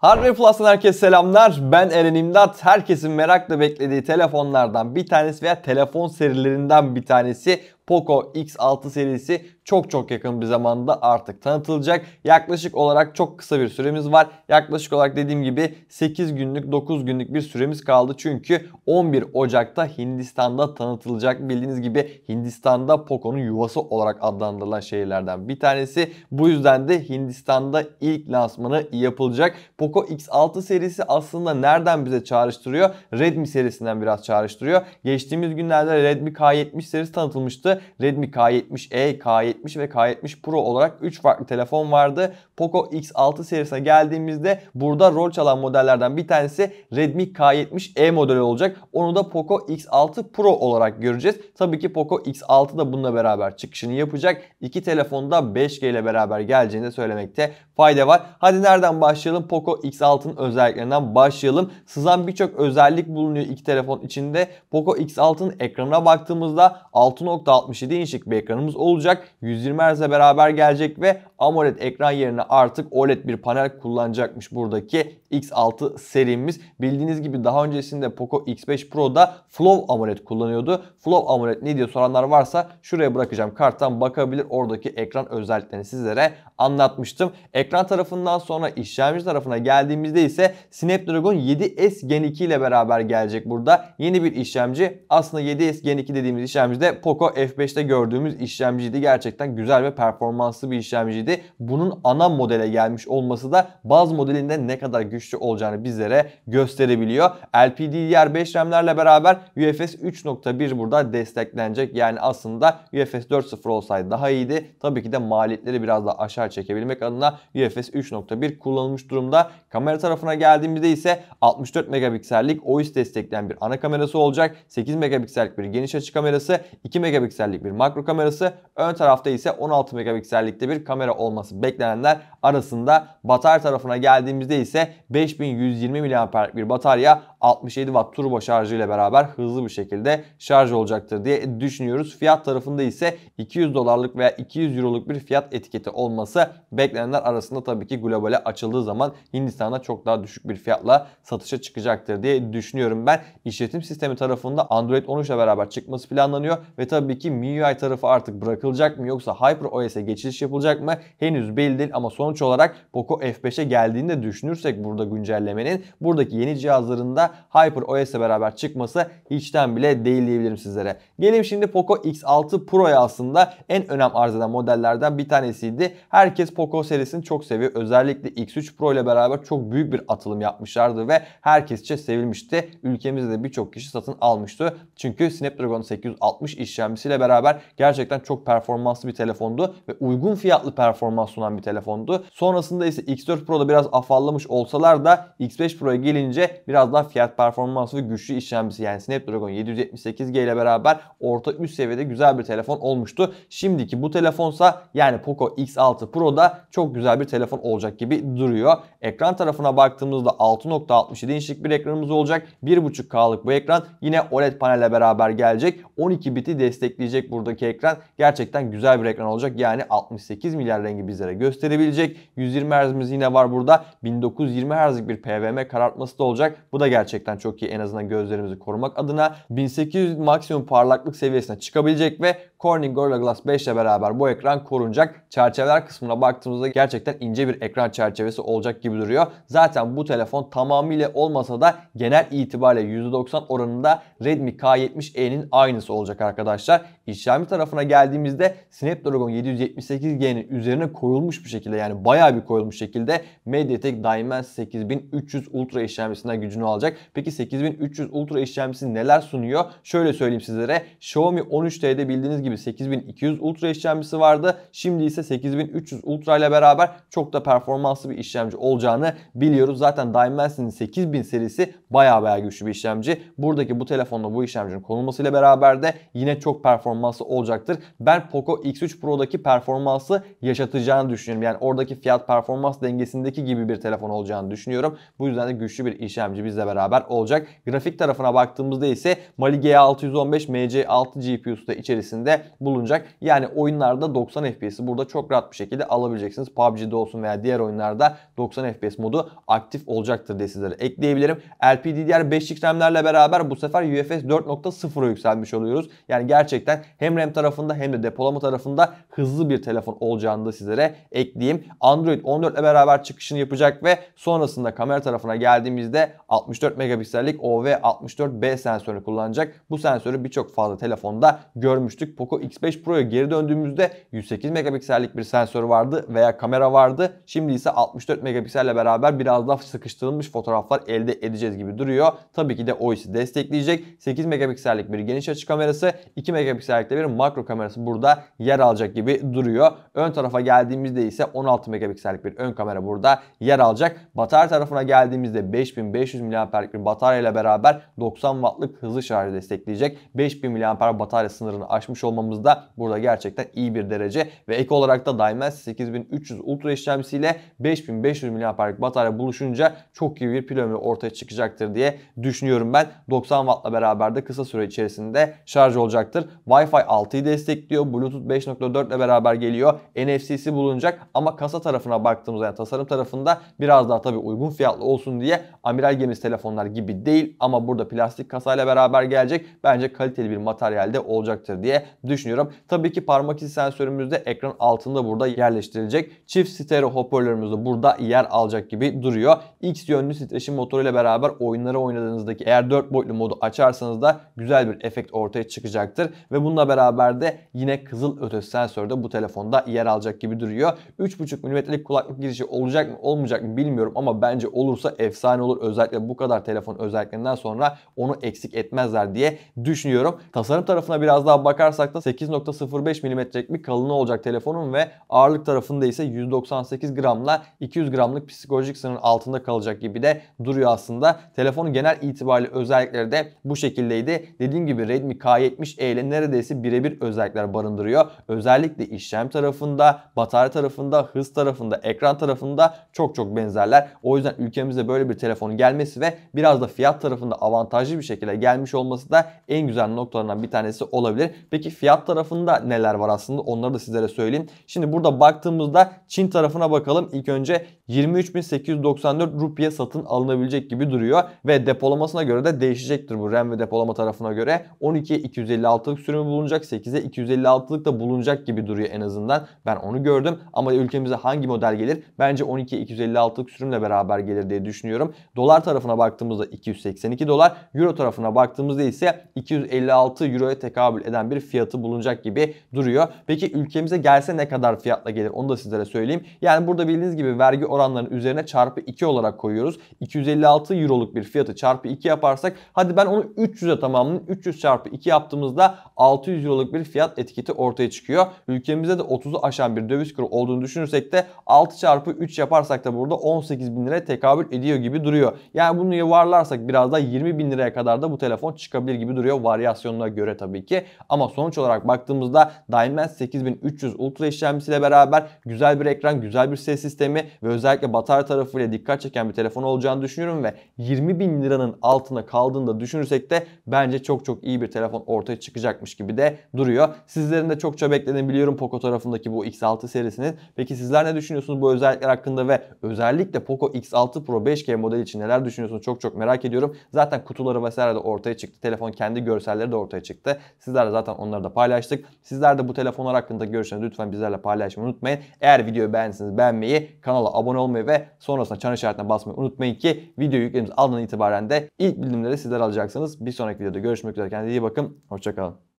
Hardware Plus'tan herkese selamlar. Ben Eren İmdat. Herkesin merakla beklediği telefonlardan bir tanesi veya telefon serilerinden bir tanesi Poco X6 serisi çok çok yakın bir zamanda artık tanıtılacak. Yaklaşık olarak çok kısa bir süremiz var. Yaklaşık olarak dediğim gibi 8 günlük 9 günlük bir süremiz kaldı. Çünkü 11 Ocak'ta Hindistan'da tanıtılacak. Bildiğiniz gibi Hindistan'da Poco'nun yuvası olarak adlandırılan şehirlerden bir tanesi. Bu yüzden de Hindistan'da ilk lansmanı yapılacak. Poco X6 serisi aslında nereden bize çağrıştırıyor? Redmi serisinden biraz çağrıştırıyor. Geçtiğimiz günlerde Redmi K70 serisi tanıtılmıştı. Redmi K70e, K70 ve K70 Pro olarak 3 farklı telefon vardı. Poco X6 serisine geldiğimizde burada rol çalan modellerden bir tanesi Redmi K70e modeli olacak. Onu da Poco X6 Pro olarak göreceğiz. Tabii ki Poco X6 da bununla beraber çıkışını yapacak. İki telefonda 5G ile beraber geleceğini de söylemekte fayda var. Hadi nereden başlayalım? Poco X6'nın özelliklerinden başlayalım. Sızan birçok özellik bulunuyor iki telefon içinde. Poco X6'nın ekranına baktığımızda 6.6 67 inçlik bir ekranımız olacak. 120 Hz'e beraber gelecek ve AMOLED ekran yerine artık OLED bir panel kullanacakmış buradaki X6 serimiz. Bildiğiniz gibi daha öncesinde Poco X5 Pro'da Flow AMOLED kullanıyordu. Flow AMOLED ne diye soranlar varsa şuraya bırakacağım karttan bakabilir. Oradaki ekran özelliklerini sizlere anlatmıştım. Ekran tarafından sonra işlemci tarafına geldiğimizde ise Snapdragon 7S Gen 2 ile beraber gelecek burada. Yeni bir işlemci. Aslında 7S Gen 2 dediğimiz işlemci de Poco F5'te gördüğümüz işlemciydi. Gerçekten güzel ve performanslı bir işlemciydi. Bunun ana modele gelmiş olması da baz modelinde ne kadar güçlü güçlü olacağını bizlere gösterebiliyor. LPDDR5 RAM'lerle beraber UFS 3.1 burada desteklenecek. Yani aslında UFS 4.0 olsaydı daha iyiydi. Tabii ki de maliyetleri biraz daha aşağı çekebilmek adına UFS 3.1 kullanılmış durumda. Kamera tarafına geldiğimizde ise 64 megapiksellik OIS destekleyen bir ana kamerası olacak. 8 megapiksellik bir geniş açı kamerası, 2 megapiksellik bir makro kamerası, ön tarafta ise 16 megapiksellikte bir kamera olması beklenenler arasında. Batarya tarafına geldiğimizde ise 5120 mAh'lik bir batarya 67 watt turbo şarjı ile beraber hızlı bir şekilde şarj olacaktır diye düşünüyoruz. Fiyat tarafında ise 200 dolarlık veya 200 euroluk bir fiyat etiketi olması beklenenler arasında tabii ki globale açıldığı zaman Hindistan'da çok daha düşük bir fiyatla satışa çıkacaktır diye düşünüyorum ben. İşletim sistemi tarafında Android 13 ile beraber çıkması planlanıyor ve tabii ki MIUI tarafı artık bırakılacak mı yoksa HyperOS'e geçiş yapılacak mı henüz belli değil ama sonuç olarak Poco F5'e geldiğini de düşünürsek burada güncellemenin buradaki yeni cihazlarında da Hyper OS'le beraber çıkması hiçten bile değil diyebilirim sizlere. Gelelim şimdi Poco X6 Pro'ya aslında en önem arz eden modellerden bir tanesiydi. Herkes Poco serisini çok seviyor. Özellikle X3 Pro ile beraber çok büyük bir atılım yapmışlardı ve herkesçe sevilmişti. Ülkemizde de birçok kişi satın almıştı. Çünkü Snapdragon 860 işlemcisiyle beraber gerçekten çok performanslı bir telefondu ve uygun fiyatlı performans sunan bir telefondu. Sonrasında ise X4 Pro'da biraz afallamış olsalar da X5 Pro'ya gelince biraz daha fiyatlı fiyat performansı ve güçlü işlemcisi yani Snapdragon 778G ile beraber orta üst seviyede güzel bir telefon olmuştu. Şimdiki bu telefonsa yani Poco X6 Pro'da çok güzel bir telefon olacak gibi duruyor. Ekran tarafına baktığımızda 6.67 inçlik bir ekranımız olacak. 1.5K'lık bu ekran yine OLED panelle beraber gelecek. 12 biti destekleyecek buradaki ekran. Gerçekten güzel bir ekran olacak. Yani 68 milyar rengi bizlere gösterebilecek. 120 Hz'imiz yine var burada. 1920 Hz'lik bir PWM karartması da olacak. Bu da gerçekten gerçekten çok iyi en azından gözlerimizi korumak adına 1800 maksimum parlaklık seviyesine çıkabilecek ve Corning Gorilla Glass 5 ile beraber bu ekran korunacak. Çerçeveler kısmına baktığımızda gerçekten ince bir ekran çerçevesi olacak gibi duruyor. Zaten bu telefon tamamıyla olmasa da genel itibariyle %90 oranında Redmi K70e'nin aynısı olacak arkadaşlar. İşlemci tarafına geldiğimizde Snapdragon 778G'nin üzerine koyulmuş bir şekilde yani bayağı bir koyulmuş şekilde MediaTek Dimensity 8300 Ultra işlemcisinden gücünü alacak. Peki 8300 Ultra işlemcisi neler sunuyor? Şöyle söyleyeyim sizlere. Xiaomi 13T'de bildiğiniz gibi gibi 8200 Ultra işlemcisi vardı. Şimdi ise 8300 Ultra ile beraber çok da performanslı bir işlemci olacağını biliyoruz. Zaten Dimensity'nin 8000 serisi baya baya güçlü bir işlemci. Buradaki bu telefonda bu işlemcinin konulmasıyla beraber de yine çok performanslı olacaktır. Ben Poco X3 Pro'daki performansı yaşatacağını düşünüyorum. Yani oradaki fiyat performans dengesindeki gibi bir telefon olacağını düşünüyorum. Bu yüzden de güçlü bir işlemci bizle beraber olacak. Grafik tarafına baktığımızda ise Mali G615 MC6 GPU'su da içerisinde bulunacak. Yani oyunlarda 90 FPS'i burada çok rahat bir şekilde alabileceksiniz. PUBG'de olsun veya diğer oyunlarda 90 FPS modu aktif olacaktır diye sizlere ekleyebilirim. LPDDR5 işlemlerle beraber bu sefer UFS 4.0'a yükselmiş oluyoruz. Yani gerçekten hem RAM tarafında hem de depolama tarafında hızlı bir telefon olacağını da sizlere ekleyeyim. Android 14 ile beraber çıkışını yapacak ve sonrasında kamera tarafına geldiğimizde 64 megapiksellik OV64B sensörü kullanacak. Bu sensörü birçok fazla telefonda görmüştük. Poco X5 Pro'ya geri döndüğümüzde 108 megapiksellik bir sensör vardı veya kamera vardı. Şimdi ise 64 megapikselle beraber biraz daha sıkıştırılmış fotoğraflar elde edeceğiz gibi duruyor. Tabii ki de OIS'i destekleyecek. 8 megapiksellik bir geniş açı kamerası, 2 megapiksellik bir makro kamerası burada yer alacak gibi duruyor. Ön tarafa geldiğimizde ise 16 megapiksellik bir ön kamera burada yer alacak. Batarya tarafına geldiğimizde 5500 mAh'lik bir batarya ile beraber 90 wattlık hızlı şarjı destekleyecek. 5000 mAh batarya sınırını aşmış olmalı almamız da burada gerçekten iyi bir derece ve ek olarak da Daimler 8300 Ultra işlemcisiyle 5500 mAh'lik batarya buluşunca çok iyi bir pil ömrü ortaya çıkacaktır diye düşünüyorum ben. 90 Watt'la beraber de kısa süre içerisinde şarj olacaktır. Wi-Fi 6'yı destekliyor. Bluetooth 5.4 ile beraber geliyor. NFC'si bulunacak ama kasa tarafına baktığımızda yani tasarım tarafında biraz daha tabii uygun fiyatlı olsun diye amiral gemisi telefonlar gibi değil ama burada plastik kasayla beraber gelecek. Bence kaliteli bir materyalde olacaktır diye düşünüyorum. Tabii ki parmak izi sensörümüz de ekran altında burada yerleştirilecek. Çift stereo hoparlörümüz de burada yer alacak gibi duruyor. X yönlü titreşim motoruyla beraber oyunları oynadığınızdaki eğer 4 boyutlu modu açarsanız da güzel bir efekt ortaya çıkacaktır. Ve bununla beraber de yine kızıl ötesi sensör de bu telefonda yer alacak gibi duruyor. 3.5 mm'lik kulaklık girişi olacak mı olmayacak mı bilmiyorum ama bence olursa efsane olur. Özellikle bu kadar telefon özelliklerinden sonra onu eksik etmezler diye düşünüyorum. Tasarım tarafına biraz daha bakarsak Uzakta 8.05 milimetrelik bir kalınlığı olacak telefonun ve ağırlık tarafında ise 198 gramla 200 gramlık psikolojik sınırın altında kalacak gibi de duruyor aslında. Telefonun genel itibariyle özellikleri de bu şekildeydi. Dediğim gibi Redmi k 70 e ile neredeyse birebir özellikler barındırıyor. Özellikle işlem tarafında, batarya tarafında, hız tarafında, ekran tarafında çok çok benzerler. O yüzden ülkemize böyle bir telefonun gelmesi ve biraz da fiyat tarafında avantajlı bir şekilde gelmiş olması da en güzel noktalarından bir tanesi olabilir. Peki fiyat tarafında neler var aslında onları da sizlere söyleyeyim. Şimdi burada baktığımızda Çin tarafına bakalım. İlk önce 23.894 rupiye satın alınabilecek gibi duruyor. Ve depolamasına göre de değişecektir bu RAM ve depolama tarafına göre. 12'ye 256'lık sürümü bulunacak. 8'e 256'lık da bulunacak gibi duruyor en azından. Ben onu gördüm. Ama ülkemize hangi model gelir? Bence 12'ye 256'lık sürümle beraber gelir diye düşünüyorum. Dolar tarafına baktığımızda 282 dolar. Euro tarafına baktığımızda ise 256 Euro'ya tekabül eden bir fiyat fiyatı bulunacak gibi duruyor. Peki ülkemize gelse ne kadar fiyatla gelir onu da sizlere söyleyeyim. Yani burada bildiğiniz gibi vergi oranlarının üzerine çarpı 2 olarak koyuyoruz. 256 euroluk bir fiyatı çarpı 2 yaparsak hadi ben onu 300'e tamamlayayım. 300 çarpı 2 yaptığımızda 600 euroluk bir fiyat etiketi ortaya çıkıyor. Ülkemizde de 30'u aşan bir döviz kuru olduğunu düşünürsek de 6 çarpı 3 yaparsak da burada 18 bin liraya tekabül ediyor gibi duruyor. Yani bunu yuvarlarsak biraz da 20 bin liraya kadar da bu telefon çıkabilir gibi duruyor varyasyonuna göre tabii ki. Ama sonuç olarak baktığımızda Dimensity 8300 Ultra işlemcisiyle beraber güzel bir ekran, güzel bir ses sistemi ve özellikle batarya tarafıyla dikkat çeken bir telefon olacağını düşünüyorum ve 20 bin liranın altına kaldığında düşünürsek de bence çok çok iyi bir telefon ortaya çıkacakmış gibi de duruyor. Sizlerin de çokça beklediğini biliyorum Poco tarafındaki bu X6 serisinin. Peki sizler ne düşünüyorsunuz bu özellikler hakkında ve özellikle Poco X6 Pro 5G modeli için neler düşünüyorsunuz çok çok merak ediyorum. Zaten kutuları vesaire de ortaya çıktı. Telefon kendi görselleri de ortaya çıktı. Sizler de zaten onları da telefonlarda paylaştık. Sizler de bu telefonlar hakkında görüşlerinizi lütfen bizlerle paylaşmayı unutmayın. Eğer videoyu beğendiyseniz beğenmeyi, kanala abone olmayı ve sonrasında çan işaretine basmayı unutmayın ki video yüklerimiz aldığından itibaren de ilk bildirimleri sizler alacaksınız. Bir sonraki videoda görüşmek üzere. Kendinize iyi bakın. Hoşçakalın.